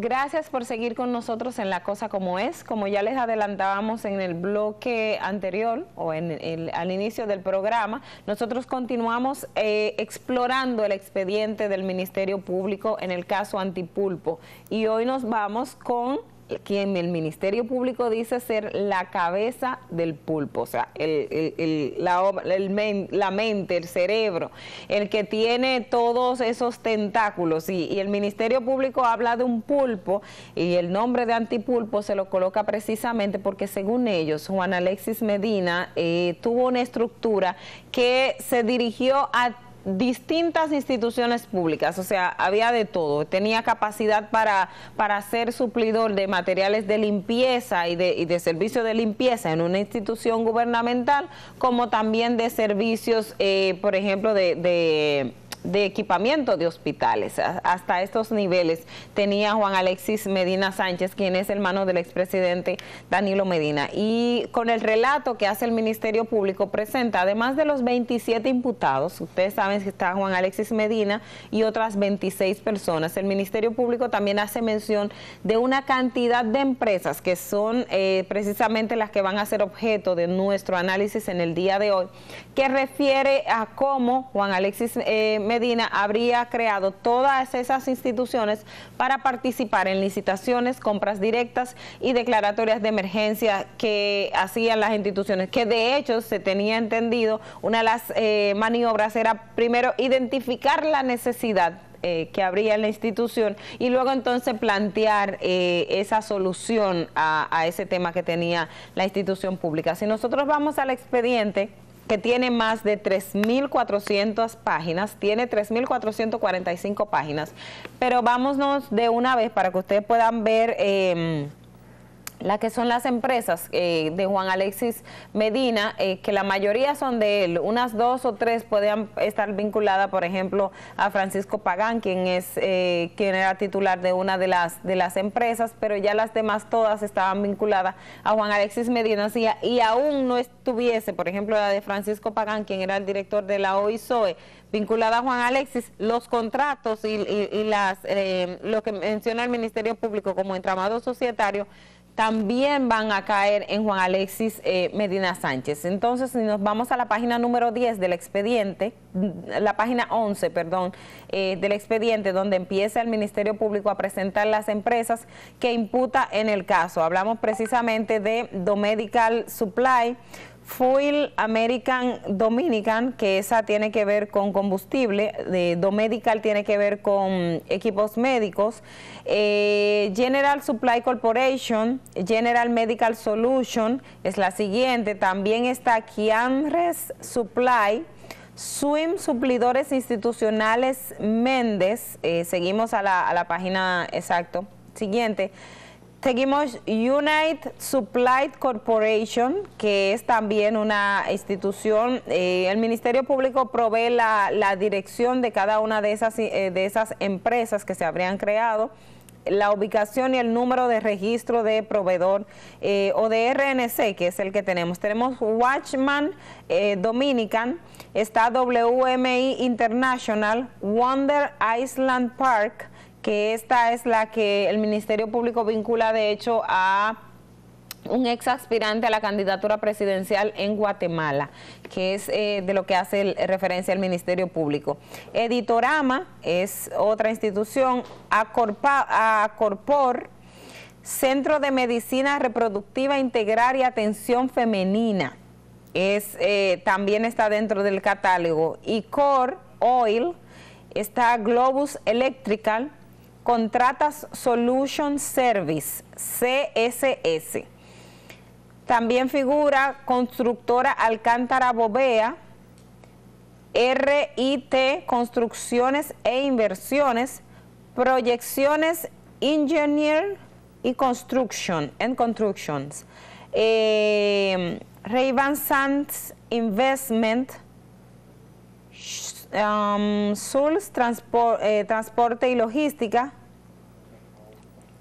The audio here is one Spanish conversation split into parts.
Gracias por seguir con nosotros en La Cosa Como Es. Como ya les adelantábamos en el bloque anterior o en el, al inicio del programa, nosotros continuamos eh, explorando el expediente del Ministerio Público en el caso Antipulpo. Y hoy nos vamos con quien el Ministerio Público dice ser la cabeza del pulpo, o sea, la, mente, el cerebro, el que tiene todos esos tentáculos. Y, el Ministerio Público habla de un pulpo y el nombre de antipulpo se lo coloca precisamente porque según ellos, Juan Alexis Medina eh, tuvo una estructura que se dirigió a distintas instituciones públicas, o sea, había de todo. Tenía capacidad para, para ser suplidor de materiales de limpieza y de, de servicio de limpieza en una institución gubernamental, como también de servicios, eh, por ejemplo, de de equipamiento de hospitales. Hasta estos niveles tenía Juan Alexis Medina Sánchez, quien es hermano del expresidente Danilo Medina. Y con el relato que hace el Ministerio Público presenta, además de los 27 imputados, ustedes saben que está Juan Alexis Medina y otras 26 personas, el Ministerio Público también hace mención de una cantidad de empresas que son eh, precisamente las que van a ser objeto de nuestro análisis en el día de hoy, que refiere a cómo Juan Alexis Medina eh, Medina habría creado todas esas instituciones para participar en licitaciones, compras directas y declaratorias de emergencia que hacían las instituciones, que de hecho se tenía entendido, una de las eh, maniobras era primero identificar la necesidad eh, que habría en la institución y luego entonces plantear eh, esa solución a ese tema que tenía la institución pública. Si nosotros vamos al expediente que tiene más de 3.400 páginas, tiene 3.445 páginas, pero vámonos de una vez para que ustedes puedan ver... Em, la que son las empresas eh, de Juan Alexis Medina, eh, que la mayoría son de él, unas dos o tres podían estar vinculadas, por ejemplo, a Francisco Pagán, quien es eh, quien era titular de una de las de las empresas, pero ya las demás todas estaban vinculadas a Juan Alexis Medina y aún no estuviese, por ejemplo, la de Francisco Pagán, quien era el director de la OISOE, vinculada a Juan Alexis, los contratos y, las lo que menciona el Ministerio Público como entramado societario también van a caer en Juan Alexis eh, Medina Sánchez. Entonces, si nos vamos a la página número 10 del expediente, mm, la página 11, perdón, eh, del expediente, donde empieza el Ministerio Público a presentar las empresas que imputa en el caso. Hablamos precisamente de Domedical Supply, Fuel American Dominican, que esa tiene que ver con combustible, de Domedical tiene que ver con equipos médicos, eh, General Supply Corporation, General Medical Solution es la siguiente, también está Kianres Supply, SWIM Suplidores Institucionales Méndez, eh, seguimos a la, a la página exacto, siguiente. Seguimos United Supply Corporation, que es también una institución. Eh, el Ministerio Público provee la, dirección de cada una de esas, eh, de esas empresas que se habrían creado la ubicación y el número de registro de proveedor eh, o de RNC, que es el que tenemos. Tenemos Watchman Dominican, está WMI International, Wonder Island Park, que esta es la que el Ministerio Público vincula de hecho a un ex aspirante a la candidatura presidencial en Guatemala, que es eh, de lo que hace referencia el Ministerio Público. Editorama es otra institución, Acorpor, Centro de Medicina Reproductiva Integral y Atención Femenina, es, eh, también está dentro del catálogo, y Cor Oil, está Globus Electrical, Contratas Solution Service, CSS. También figura Constructora Alcántara Bobea, RIT Construcciones e Inversiones, Proyecciones Engineer y Construction, and Constructions. Eh, Ray Van Sands Investment, Um, SULS eh, Transporte y Logística.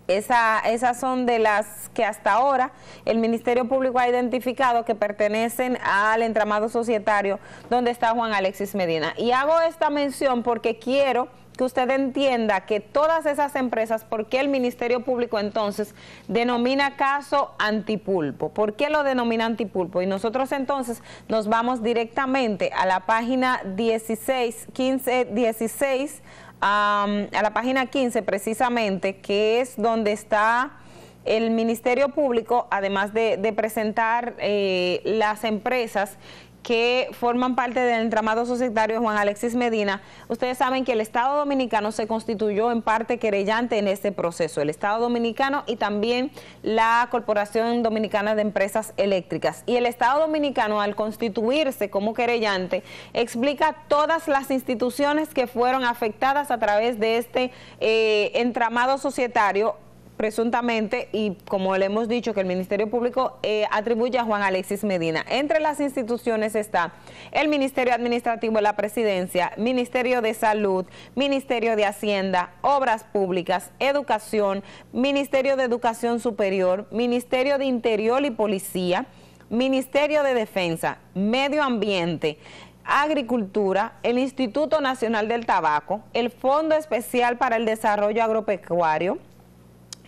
Esa, esas son de las que hasta ahora el Ministerio Público ha identificado que pertenecen al entramado societario donde está Juan Alexis Medina. Y hago esta mención porque quiero que usted entienda que todas esas empresas, ¿por qué el Ministerio Público entonces denomina caso antipulpo? ¿Por qué lo denomina antipulpo? Y nosotros entonces nos vamos directamente a la página 16, 15, 16, a la página 15 precisamente, que es donde está el Ministerio Público, además de, presentar eh, las empresas que forman parte del entramado societario Juan Alexis Medina, ustedes saben que el Estado Dominicano se constituyó en parte querellante en este proceso, el Estado Dominicano y también la Corporación Dominicana de Empresas Eléctricas. Y el Estado Dominicano, al constituirse como querellante, explica todas las instituciones que fueron afectadas a través de este eh, entramado societario presuntamente, y como le hemos dicho que el Ministerio Público eh, atribuye a Juan Alexis Medina. Entre las instituciones está el Ministerio Administrativo de la Presidencia, Ministerio de Salud, Ministerio de Hacienda, Obras Públicas, Educación, Ministerio de Educación Superior, Ministerio de Interior y Policía, Ministerio de Defensa, Medio Ambiente, Agricultura, el Instituto Nacional del Tabaco, el Fondo Especial para el Desarrollo Agropecuario,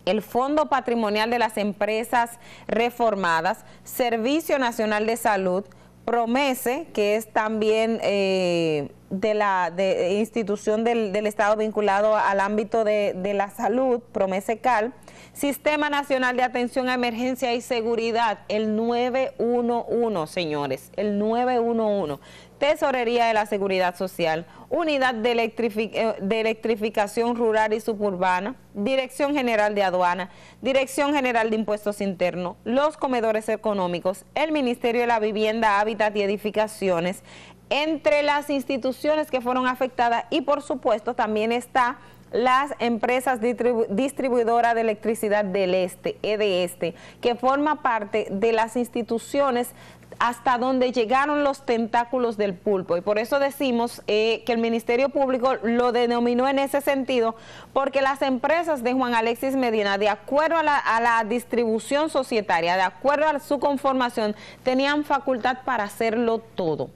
el Fondo Patrimonial de las Empresas Reformadas, Servicio Nacional de Salud, Promese, que es también eh, de la eh, institución del, Estado vinculado al ámbito de, de la salud, Promese Cal, Sistema Nacional de Atención a Emergencia y Seguridad, el 911, señores, el 911. Tesorería de la Seguridad Social, Unidad eh, de, Electrificación Rural y Suburbana, Dirección General de Aduana, Dirección General de Impuestos Internos, los comedores económicos, el Ministerio de la Vivienda, Hábitat y Edificaciones, entre las instituciones que fueron afectadas y por supuesto también está las empresas distribuidoras de electricidad del Este, e este que forma parte de las instituciones hasta donde llegaron los tentáculos del pulpo. Y por eso decimos eh, que el Ministerio Público lo denominó en ese sentido, porque las empresas de Juan Alexis Medina, de acuerdo a la distribución societaria, de acuerdo a su conformación, tenían facultad para hacerlo todo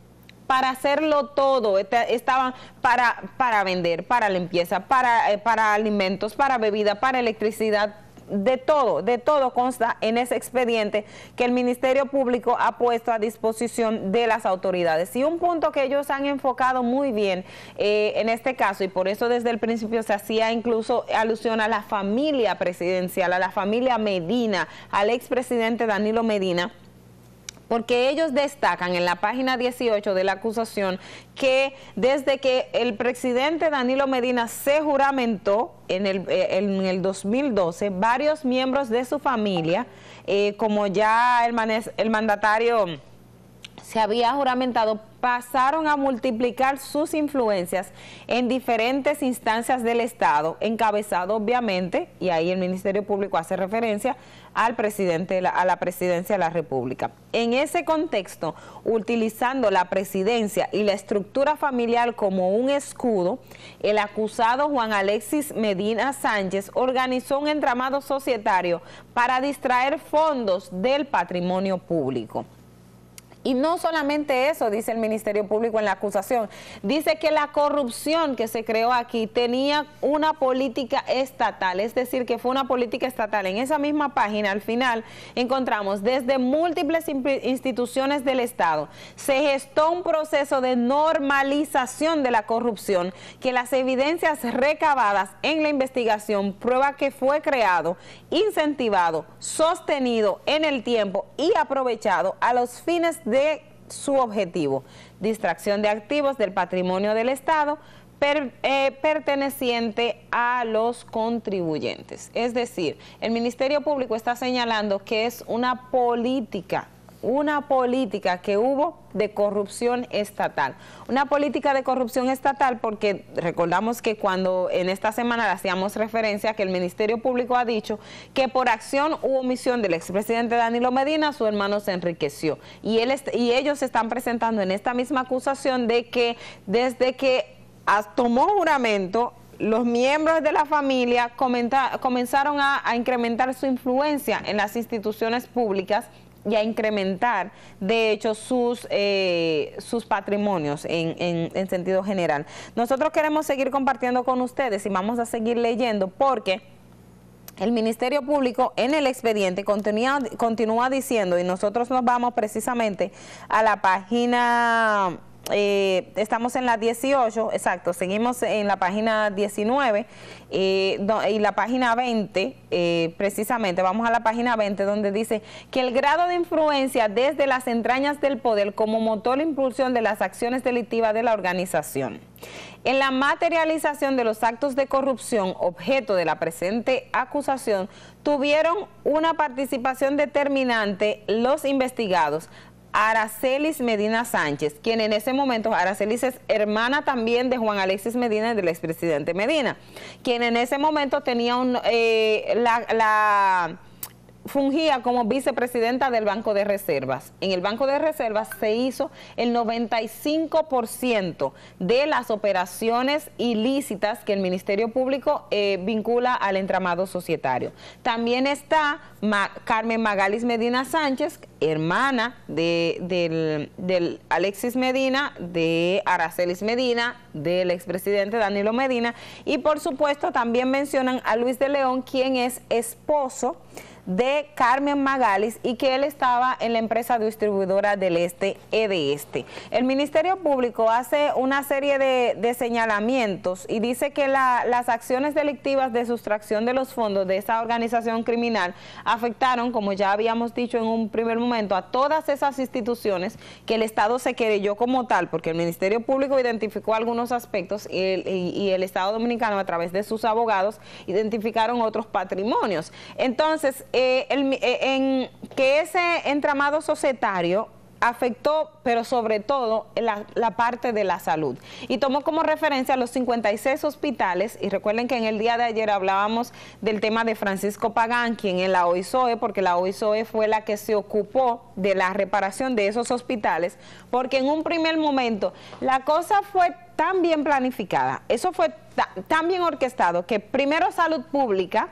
para hacerlo todo, estaban para, para vender, para limpieza, para, eh, para alimentos, para bebida, para electricidad, de todo, de todo consta en ese expediente que el Ministerio Público ha puesto a disposición de las autoridades. Y un punto que ellos han enfocado muy bien eh, en este caso, y por eso desde el principio se hacía incluso alusión a la familia presidencial, a la familia Medina, al expresidente Danilo Medina, porque ellos destacan en la página 18 de la acusación que desde que el presidente Danilo Medina se juramentó en el, eh, en el 2012, varios miembros de su familia, eh, como ya el, el mandatario se había juramentado pasaron a multiplicar sus influencias en diferentes instancias del Estado, encabezado obviamente, y ahí el Ministerio Público hace referencia, al presidente, a la presidencia de la República. En ese contexto, utilizando la presidencia y la estructura familiar como un escudo, el acusado Juan Alexis Medina Sánchez organizó un entramado societario para distraer fondos del patrimonio público. Y no solamente eso, dice el Ministerio Público en la acusación, dice que la corrupción que se creó aquí tenía una política estatal, es decir, que fue una política estatal. En esa misma página, al final, encontramos desde múltiples instituciones del Estado, se gestó un proceso de normalización de la corrupción, que las evidencias recabadas en la investigación prueba que fue creado, incentivado, sostenido en el tiempo y aprovechado a los fines de de su objetivo, distracción de activos del patrimonio del Estado eh, perteneciente a los contribuyentes. Es decir, el Ministerio Público está señalando que es una política una política que hubo de corrupción estatal. Una política de corrupción estatal porque recordamos que cuando en esta semana le hacíamos referencia que el Ministerio Público ha dicho que por acción u omisión del expresidente Danilo Medina su hermano se enriqueció. Y, él y ellos se están presentando en esta misma acusación de que desde que ah, tomó juramento los miembros de la familia comenzaron a incrementar su influencia en las instituciones públicas y a incrementar, de hecho, sus, eh, sus patrimonios en, en, sentido general. Nosotros queremos seguir compartiendo con ustedes y vamos a seguir leyendo porque... El Ministerio Público en el expediente continúa, continúa diciendo, y nosotros nos vamos precisamente a la página eh, estamos en la 18, exacto, seguimos en la página 19 eh, y la página 20, eh, precisamente, vamos a la página 20 donde dice que el grado de influencia desde las entrañas del poder como motor de impulsión de las acciones delictivas de la organización. En la materialización de los actos de corrupción objeto de la presente acusación, tuvieron una participación determinante los investigados, Aracelis Medina Sánchez, quien en ese momento, Aracelis es hermana también de Juan Alexis Medina, y del expresidente Medina, quien en ese momento tenía eh, la fungía como vicepresidenta del Banco de Reservas. En el Banco de Reservas se hizo el 95% de las operaciones ilícitas que el Ministerio Público eh, vincula al entramado societario. También está Carmen Magalis Medina Sánchez, hermana de, del, Alexis Medina, de Aracelis Medina, del expresidente Danilo Medina y por supuesto también mencionan a Luis de León, quien es esposo de Carmen Magalis y que él estaba en la empresa distribuidora del Este, de Este. El Ministerio Público hace una serie de, señalamientos y dice que las acciones delictivas de sustracción de los fondos de esa organización criminal afectaron, como ya habíamos dicho en un primer momento, a todas esas instituciones que el Estado se querelló como tal, porque el Ministerio Público identificó algunos aspectos y el Estado Dominicano a través de sus abogados identificaron otros patrimonios. Entonces, eh, eh, en que ese entramado societario afectó, pero sobre todo, la, la, parte de la salud. Y tomó como referencia los 56 hospitales, y recuerden que en el día de ayer hablábamos del tema de Francisco Pagán, quien en la OISOE, porque la OISOE fue la que se ocupó de la reparación de esos hospitales, porque en un primer momento la cosa fue tan bien planificada, eso fue tan bien orquestado, que primero salud pública,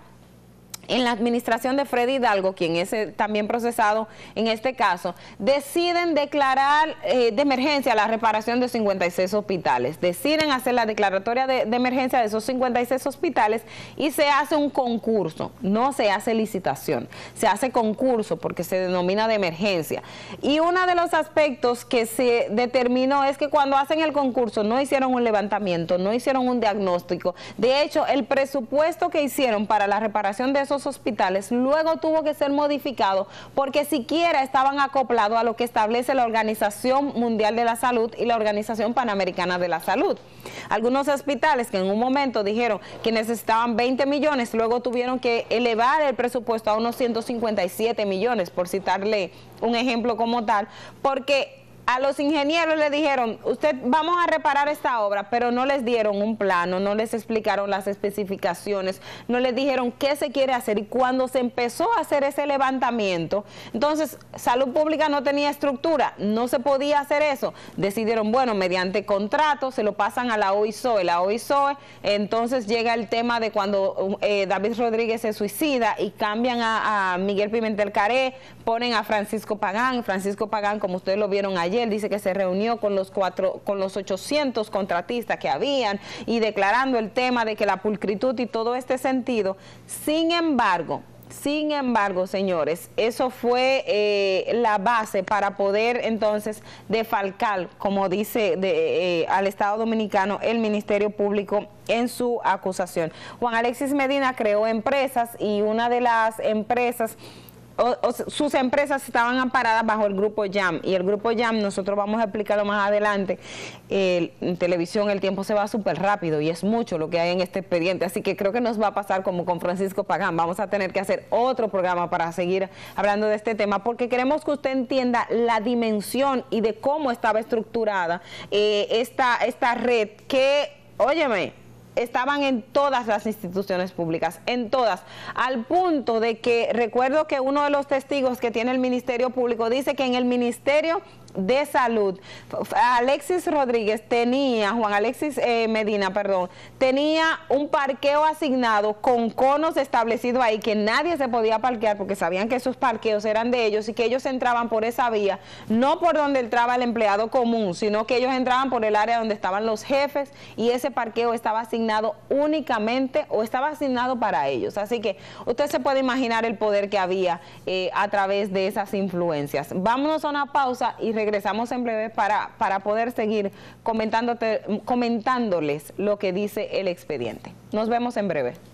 en la administración de Freddy Hidalgo, quien es eh, también procesado en este caso, deciden declarar eh, de emergencia la reparación de 56 hospitales. Deciden hacer la declaratoria de emergencia de esos 56 hospitales y se hace un concurso, no se hace licitación, se hace concurso porque se denomina de emergencia. Y uno de los aspectos que se determinó es que cuando hacen el concurso no hicieron un levantamiento, no hicieron un diagnóstico. De hecho, el presupuesto que hicieron para la reparación de esos hospitales luego tuvo que ser modificado porque siquiera estaban acoplados a lo que establece la Organización Mundial de la Salud y la Organización Panamericana de la Salud. Algunos hospitales que en un momento dijeron que necesitaban 20 millones, luego tuvieron que elevar el presupuesto a unos 157 millones, por citarle un ejemplo como tal, porque a los ingenieros le dijeron, usted vamos a reparar esta obra, pero no les dieron un plano, no les explicaron las especificaciones, no les dijeron qué se quiere hacer y cuando se empezó a hacer ese levantamiento, entonces salud pública no tenía estructura, no se podía hacer eso, decidieron, bueno, mediante contrato se lo pasan a la OISOE, la OISOE, entonces llega el tema de cuando eh, David Rodríguez se suicida y cambian a, Miguel Pimentel Caré, ponen a Francisco Pagán, Francisco Pagán, como ustedes lo vieron ayer, ayer dice que se reunió con los, cuatro, con los 800 contratistas que habían y declarando el tema de que la pulcritud y todo este sentido. Sin embargo, sin embargo, señores, eso fue eh, la base para poder entonces defalcar, como dice de, eh, al Estado Dominicano, el Ministerio Público en su acusación. Juan Alexis Medina creó empresas y una de las empresas sus empresas estaban amparadas bajo el grupo YAM. Y el grupo YAM, nosotros vamos a explicarlo más adelante, en televisión el tiempo se va súper rápido y es mucho lo que hay en este expediente. Así que creo que nos va a pasar como con Francisco Pagán. Vamos a tener que hacer otro programa para seguir hablando de este tema porque queremos que usted entienda la dimensión y de cómo estaba estructurada eh, esta, esta red que, óyeme, estaban en todas las instituciones públicas, en todas, al punto de que recuerdo que uno de los testigos que tiene el Ministerio Público dice que en el Ministerio de Salud, Alexis Rodríguez tenía, Juan Alexis eh, Medina, perdón, tenía un parqueo asignado con conos establecidos ahí que nadie se podía parquear porque sabían que esos parqueos eran de ellos y que ellos entraban por esa vía, no por donde entraba el empleado común, sino que ellos entraban por el área donde estaban los jefes y ese parqueo estaba asignado únicamente o estaba asignado para ellos. Así que usted se puede imaginar el poder que había eh, a través de esas influencias. Vámonos a una pausa y regresamos en breve para, poder seguir comentándoles lo que dice el expediente. Nos vemos en breve.